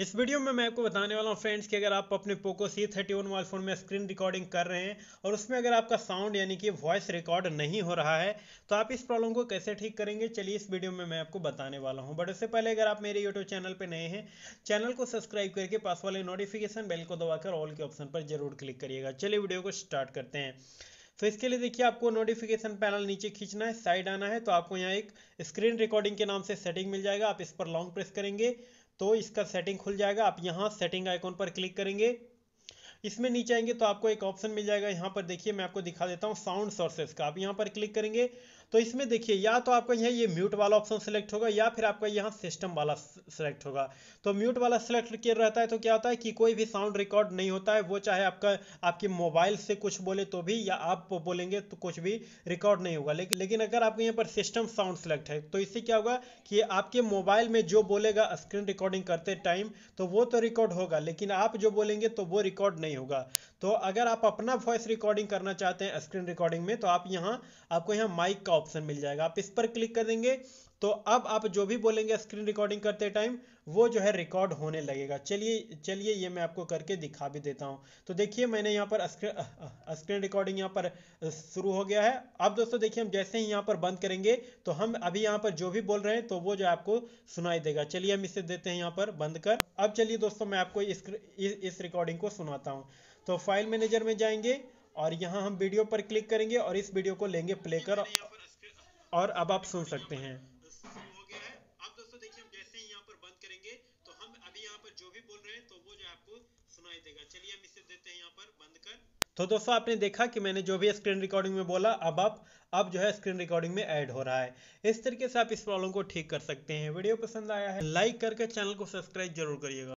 इस वीडियो में मैं आपको बताने वाला हूँ फ्रेंड्स कि अगर आप अपने Poco C thirty one mobile phone में स्क्रीन रिकॉर्डिंग कर रहे हैं और उसमें अगर आपका साउंड यानी कि वॉइस रिकॉर्ड नहीं हो रहा है तो आप इस प्रॉब्लम को कैसे ठीक करेंगे चलिए इस वीडियो में मैं आपको बताने वाला हूँ बट उससे पहले अगर आप मेरे यूट्यूब चैनल पर नए हैं चैनल को सब्सक्राइब करके पास वाले नोटिफिकेशन बेल को दबाकर ऑल के ऑप्शन पर जरूर क्लिक करिएगा चलिए वीडियो को स्टार्ट करते हैं तो इसके लिए देखिए आपको नोटिफिकेशन पैनल नीचे खींचना है साइड आना है तो आपको यहाँ एक स्क्रीन रिकॉर्डिंग के नाम से सेटिंग मिल जाएगा आप इस पर लॉन्ग प्रेस करेंगे तो इसका सेटिंग खुल जाएगा आप यहाँ सेटिंग आइकॉन पर क्लिक करेंगे इसमें नीचे आएंगे तो आपको एक ऑप्शन मिल जाएगा यहाँ पर देखिए मैं आपको दिखा देता हूँ साउंड सोर्सेस का आप यहाँ पर क्लिक करेंगे तो इसमें देखिए या तो आपका यहाँ ये म्यूट वाला ऑप्शन सेलेक्ट होगा या फिर आपका यहाँ सिस्टम वाला सेलेक्ट होगा तो म्यूट वाला सेलेक्ट किया रहता है तो क्या होता है कि कोई भी साउंड रिकॉर्ड नहीं होता है वो चाहे आपका आपके मोबाइल से कुछ बोले तो भी या आप बोलेंगे तो कुछ भी रिकॉर्ड नहीं होगा लेकिन लेकिन अगर आपके यहाँ पर सिस्टम साउंड सेलेक्ट है तो इससे क्या होगा कि आपके मोबाइल में जो बोलेगा स्क्रीन रिकॉर्डिंग करते टाइम तो वो तो रिकॉर्ड होगा लेकिन आप जो बोलेंगे तो वो रिकॉर्ड नहीं नहीं होगा तो अगर आप अपना वॉइस रिकॉर्डिंग करना चाहते हैं स्क्रीन रिकॉर्डिंग में तो आप यहाँ आपको यहाँ माइक का ऑप्शन मिल जाएगा आप इस पर क्लिक कर देंगे तो अब आप जो भी बोलेंगे स्क्रीन रिकॉर्डिंग करते टाइम वो जो है रिकॉर्ड होने लगेगा चलिए चलिए ये मैं आपको करके दिखा भी देता हूँ तो देखिए मैंने यहाँ पर स्क्रीन रिकॉर्डिंग यहाँ पर शुरू हो गया है अब दोस्तों देखिए हम जैसे ही यहाँ पर बंद करेंगे तो हम अभी यहाँ पर जो भी बोल रहे हैं तो वो जो आपको सुनाई देगा चलिए हम इसे देते हैं यहाँ पर बंद कर अब चलिए दोस्तों मैं आपको इस, इस रिकॉर्डिंग को सुनाता हूँ तो फाइल मैनेजर में जाएंगे और यहाँ हम वीडियो पर क्लिक करेंगे और इस वीडियो को लेंगे प्ले कर और अब आप सुन सकते हैं रहे तो वो जो आपको सुनाई देगा चलिए हम इसे देते हैं यहाँ पर बंद कर तो दोस्तों आपने देखा कि मैंने जो भी स्क्रीन रिकॉर्डिंग में बोला अब आप अब जो है स्क्रीन रिकॉर्डिंग में ऐड हो रहा है इस तरीके से आप इस प्रॉब्लम को ठीक कर सकते हैं वीडियो पसंद आया है लाइक करके चैनल को सब्सक्राइब जरूर करिएगा